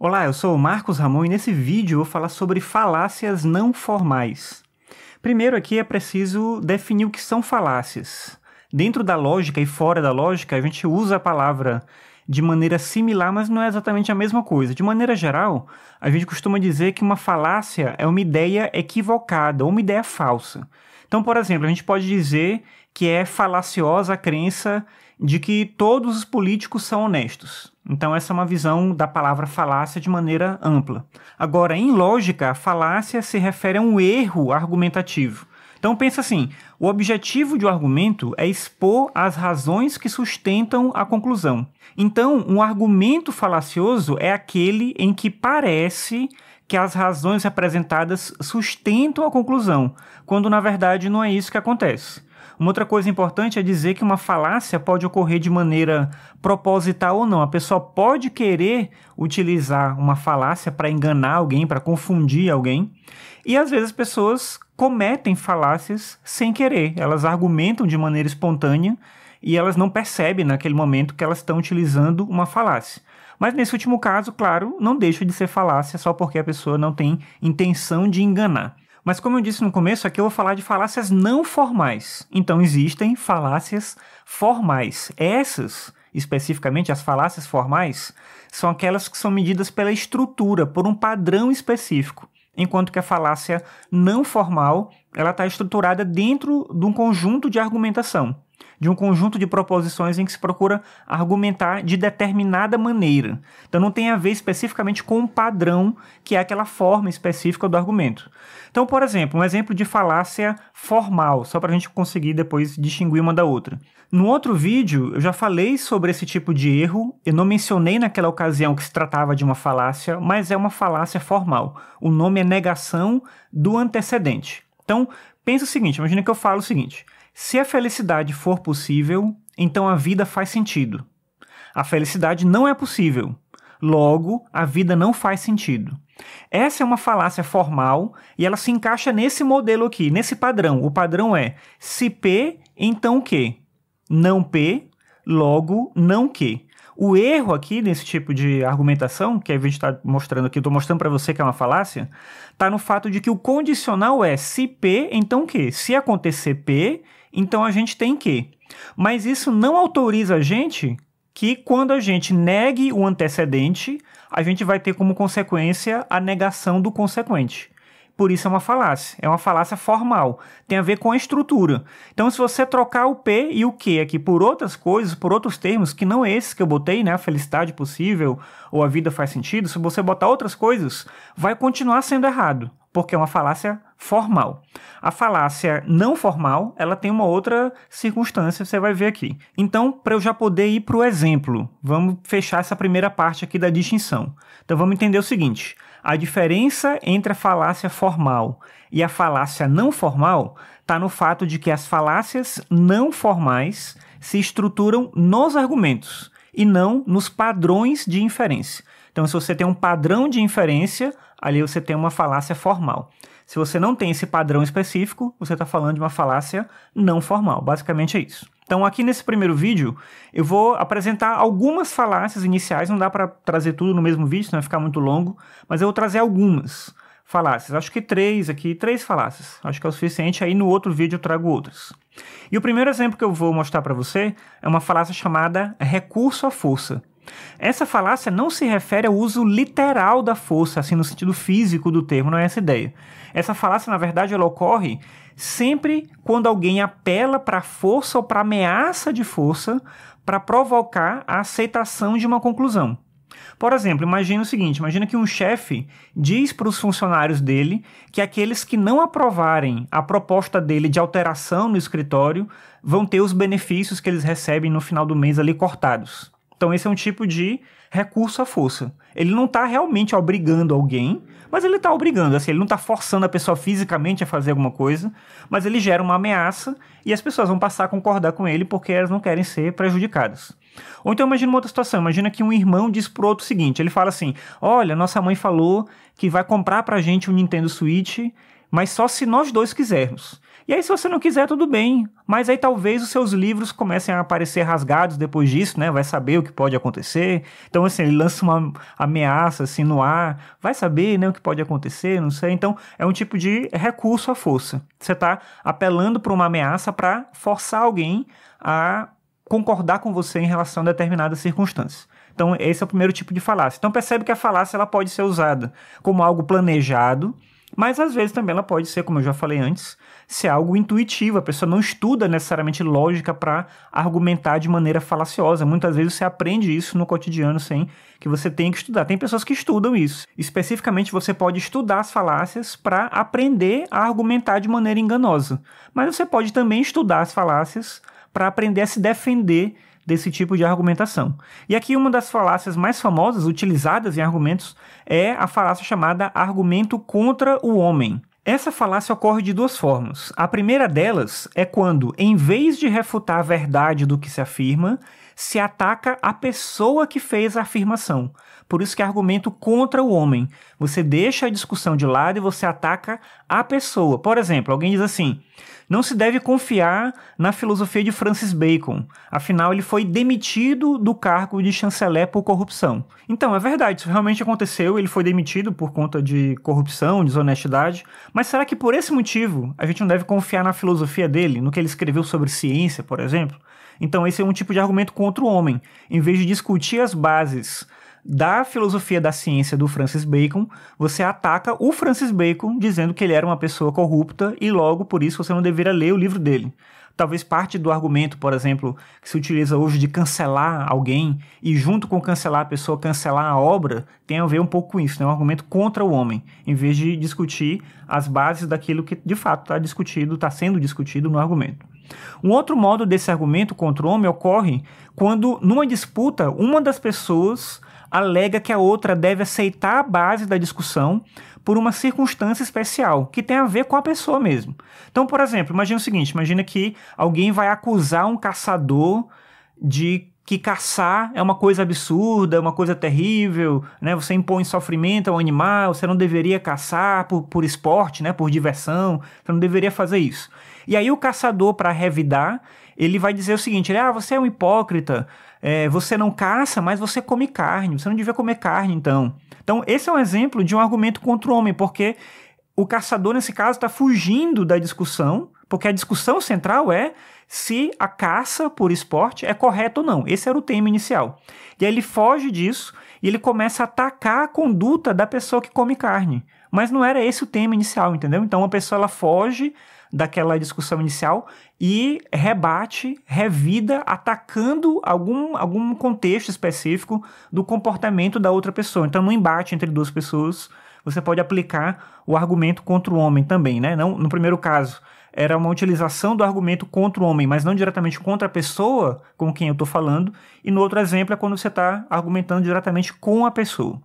Olá, eu sou o Marcos Ramon e nesse vídeo eu vou falar sobre falácias não formais. Primeiro aqui é preciso definir o que são falácias. Dentro da lógica e fora da lógica, a gente usa a palavra de maneira similar, mas não é exatamente a mesma coisa. De maneira geral, a gente costuma dizer que uma falácia é uma ideia equivocada ou uma ideia falsa. Então, por exemplo, a gente pode dizer que é falaciosa a crença de que todos os políticos são honestos. Então, essa é uma visão da palavra falácia de maneira ampla. Agora, em lógica, a falácia se refere a um erro argumentativo. Então pensa assim: o objetivo de um argumento é expor as razões que sustentam a conclusão. Então, um argumento falacioso é aquele em que parece que as razões apresentadas sustentam a conclusão, quando na verdade não é isso que acontece. Uma outra coisa importante é dizer que uma falácia pode ocorrer de maneira proposital ou não. A pessoa pode querer utilizar uma falácia para enganar alguém, para confundir alguém. E às vezes as pessoas cometem falácias sem querer. Elas argumentam de maneira espontânea e elas não percebem naquele momento que elas estão utilizando uma falácia. Mas nesse último caso, claro, não deixa de ser falácia só porque a pessoa não tem intenção de enganar. Mas como eu disse no começo, aqui eu vou falar de falácias não formais. Então existem falácias formais. Essas, especificamente as falácias formais, são aquelas que são medidas pela estrutura, por um padrão específico. Enquanto que a falácia não formal, ela está estruturada dentro de um conjunto de argumentação de um conjunto de proposições em que se procura argumentar de determinada maneira. Então não tem a ver especificamente com um padrão, que é aquela forma específica do argumento. Então, por exemplo, um exemplo de falácia formal, só para a gente conseguir depois distinguir uma da outra. No outro vídeo, eu já falei sobre esse tipo de erro, eu não mencionei naquela ocasião que se tratava de uma falácia, mas é uma falácia formal. O nome é negação do antecedente. Então, pensa o seguinte, imagina que eu falo o seguinte: se a felicidade for possível, então a vida faz sentido. A felicidade não é possível. Logo, a vida não faz sentido. Essa é uma falácia formal e ela se encaixa nesse modelo aqui, nesse padrão. O padrão é: se P, então Q. Não P, logo não Q. O erro aqui nesse tipo de argumentação, que a gente está mostrando aqui, estou mostrando para você que é uma falácia, está no fato de que o condicional é se P, então Q. Se acontecer P, então a gente tem que. Mas isso não autoriza a gente que quando a gente negue o antecedente, a gente vai ter como consequência a negação do consequente. Por isso é uma falácia, é uma falácia formal, tem a ver com a estrutura. Então, se você trocar o P e o Q aqui por outras coisas, por outros termos, que não esses que eu botei, né? A felicidade possível ou a vida faz sentido, se você botar outras coisas, vai continuar sendo errado, porque é uma falácia formal. A falácia não formal, ela tem uma outra circunstância, você vai ver aqui. Então, para eu já poder ir para o exemplo, vamos fechar essa primeira parte aqui da distinção. Então, vamos entender o seguinte: a diferença entre a falácia formal e a falácia não formal está no fato de que as falácias não formais se estruturam nos argumentos e não nos padrões de inferência. Então, se você tem um padrão de inferência, ali você tem uma falácia formal. Se você não tem esse padrão específico, você está falando de uma falácia não formal. Basicamente é isso. Então, aqui nesse primeiro vídeo, eu vou apresentar algumas falácias iniciais. Não dá para trazer tudo no mesmo vídeo, senão vai ficar muito longo. Mas eu vou trazer algumas falácias. Acho que três aqui, três falácias. Acho que é o suficiente. Aí no outro vídeo eu trago outras. E o primeiro exemplo que eu vou mostrar para você é uma falácia chamada recurso à força. Essa falácia não se refere ao uso literal da força, assim no sentido físico do termo, não é essa ideia. Essa falácia, na verdade, ela ocorre sempre quando alguém apela para força ou para ameaça de força para provocar a aceitação de uma conclusão. Por exemplo, imagine o seguinte: imagina que um chefe diz para os funcionários dele que aqueles que não aprovarem a proposta dele de alteração no escritório vão ter os benefícios que eles recebem no final do mês ali cortados. Então esse é um tipo de recurso à força. Ele não está realmente obrigando alguém, mas ele está obrigando. Assim, ele não está forçando a pessoa fisicamente a fazer alguma coisa, mas ele gera uma ameaça e as pessoas vão passar a concordar com ele porque elas não querem ser prejudicadas. Ou então imagina uma outra situação, imagina que um irmão diz pro outro o seguinte, ele fala assim, olha, nossa mãe falou que vai comprar pra gente um Nintendo Switch, mas só se nós dois quisermos. E aí, se você não quiser, tudo bem. Mas aí talvez os seus livros comecem a aparecer rasgados depois disso, né? Vai saber o que pode acontecer. Então, assim, ele lança uma ameaça assim no ar. Vai saber, né, o que pode acontecer, não sei. Então, é um tipo de recurso à força. Você está apelando para uma ameaça para forçar alguém a concordar com você em relação a determinadas circunstâncias. Então, esse é o primeiro tipo de falácia. Então, percebe que a falácia ela pode ser usada como algo planejado mas às vezes também ela pode ser, como eu já falei antes, ser algo intuitivo. A pessoa não estuda necessariamente lógica para argumentar de maneira falaciosa. Muitas vezes você aprende isso no cotidiano sem que você tenha que estudar. Tem pessoas que estudam isso. Especificamente, você pode estudar as falácias para aprender a argumentar de maneira enganosa. Mas você pode também estudar as falácias para aprender a se defender desse tipo de argumentação. E aqui uma das falácias mais famosas utilizadas em argumentos é a falácia chamada argumento contra o homem. Essa falácia ocorre de duas formas. A primeira delas é quando, em vez de refutar a verdade do que se afirma, se ataca a pessoa que fez a afirmação. Por isso que é argumento contra o homem. Você deixa a discussão de lado e você ataca a pessoa. Por exemplo, alguém diz assim: não se deve confiar na filosofia de Francis Bacon, afinal, ele foi demitido do cargo de chanceler por corrupção. Então, é verdade, isso realmente aconteceu, ele foi demitido por conta de corrupção, desonestidade, mas será que por esse motivo a gente não deve confiar na filosofia dele, no que ele escreveu sobre ciência, por exemplo? Então, esse é um tipo de argumento contra o homem. Em vez de discutir as bases da filosofia da ciência do Francis Bacon, você ataca o Francis Bacon dizendo que ele era uma pessoa corrupta e logo por isso você não deveria ler o livro dele. Talvez parte do argumento, por exemplo, que se utiliza hoje de cancelar alguém e junto com cancelar a pessoa, cancelar a obra, tenha a ver um pouco com isso, né? um argumento contra o homem, em vez de discutir as bases daquilo que de fato está discutido, está sendo discutido no argumento. Um outro modo desse argumento contra o homem ocorre quando, numa disputa, uma das pessoas alega que a outra deve aceitar a base da discussão por uma circunstância especial, que tem a ver com a pessoa mesmo. Então, por exemplo, imagina o seguinte: imagina que alguém vai acusar um caçador de que caçar é uma coisa absurda, é uma coisa terrível, né? Você impõe sofrimento ao animal, você não deveria caçar por, por esporte, né? Por diversão, você não deveria fazer isso. E aí o caçador, para revidar, ele vai dizer o seguinte: ele, ah, você é um hipócrita, é, você não caça, mas você come carne, você não devia comer carne, então. Então, esse é um exemplo de um argumento contra o homem, porque o caçador, nesse caso, está fugindo da discussão, porque a discussão central é se a caça por esporte é correta ou não. Esse era o tema inicial. E aí ele foge disso e ele começa a atacar a conduta da pessoa que come carne. Mas não era esse o tema inicial, entendeu? Então, uma pessoa ela foge daquela discussão inicial e rebate, revida, atacando algum, algum contexto específico do comportamento da outra pessoa. Então, no embate entre duas pessoas, você pode aplicar o argumento contra o homem também, né? Não, no primeiro caso, era uma utilização do argumento contra o homem, mas não diretamente contra a pessoa com quem eu estou falando. E no outro exemplo é quando você está argumentando diretamente com a pessoa.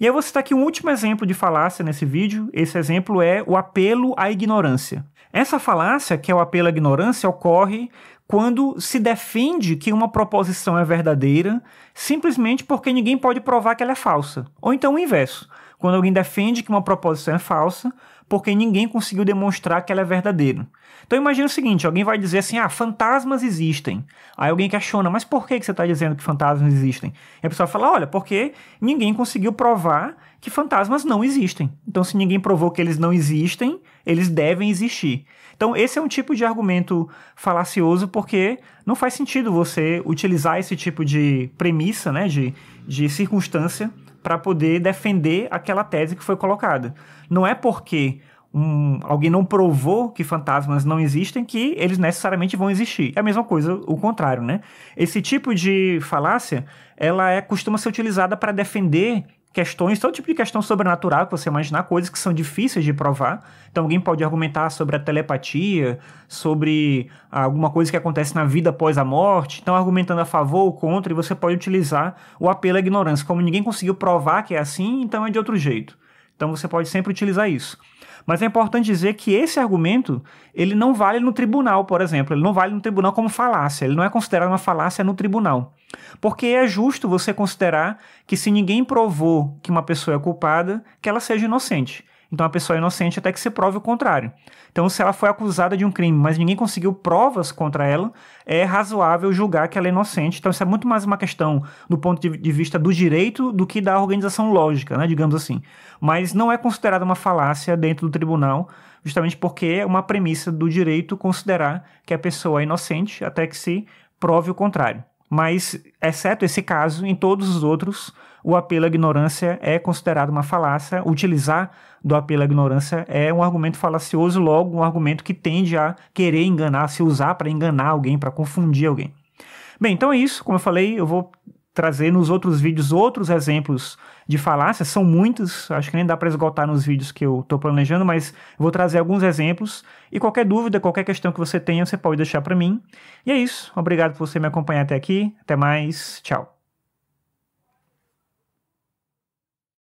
E eu vou citar aqui um último exemplo de falácia nesse vídeo. Esse exemplo é o apelo à ignorância. Essa falácia, que é o apelo à ignorância, ocorre quando se defende que uma proposição é verdadeira simplesmente porque ninguém pode provar que ela é falsa. Ou então o inverso, quando alguém defende que uma proposição é falsa porque ninguém conseguiu demonstrar que ela é verdadeira. Então imagine o seguinte, alguém vai dizer assim, ah, fantasmas existem. Aí alguém questiona, mas por que, que você está dizendo que fantasmas existem? E a pessoa fala, olha, porque ninguém conseguiu provar que fantasmas não existem. Então se ninguém provou que eles não existem, eles devem existir. Então, esse é um tipo de argumento falacioso, porque não faz sentido você utilizar esse tipo de premissa, né, de, de circunstância, para poder defender aquela tese que foi colocada. Não é porque um, alguém não provou que fantasmas não existem que eles necessariamente vão existir. É a mesma coisa, o contrário, né? Esse tipo de falácia, ela é, costuma ser utilizada para defender questões, todo tipo de questão sobrenatural que você imaginar, coisas que são difíceis de provar. Então, alguém pode argumentar sobre a telepatia, sobre ah, alguma coisa que acontece na vida após a morte. Então, argumentando a favor ou contra, e você pode utilizar o apelo à ignorância. Como ninguém conseguiu provar que é assim, então é de outro jeito. Então, você pode sempre utilizar isso. Mas é importante dizer que esse argumento, ele não vale no tribunal, por exemplo. Ele não vale no tribunal como falácia. Ele não é considerado uma falácia no tribunal. Porque é justo você considerar que se ninguém provou que uma pessoa é culpada, que ela seja inocente. Então a pessoa é inocente até que se prove o contrário. Então, se ela foi acusada de um crime, mas ninguém conseguiu provas contra ela, é razoável julgar que ela é inocente. Então, isso é muito mais uma questão do ponto de vista do direito do que da organização lógica, né, digamos assim. Mas não é considerada uma falácia dentro do tribunal, justamente porque é uma premissa do direito considerar que a pessoa é inocente até que se prove o contrário. Mas, exceto esse caso, em todos os outros, o apelo à ignorância é considerado uma falácia. Utilizar do apelo à ignorância é um argumento falacioso, logo, um argumento que tende a querer enganar, se usar para enganar alguém, para confundir alguém. Bem, então é isso. Como eu falei, eu vou trazer nos outros vídeos outros exemplos de falácias, são muitos, acho que nem dá para esgotar nos vídeos que eu estou planejando, mas vou trazer alguns exemplos. E qualquer dúvida, qualquer questão que você tenha, você pode deixar para mim. E é isso. Obrigado por você me acompanhar até aqui. Até mais. Tchau.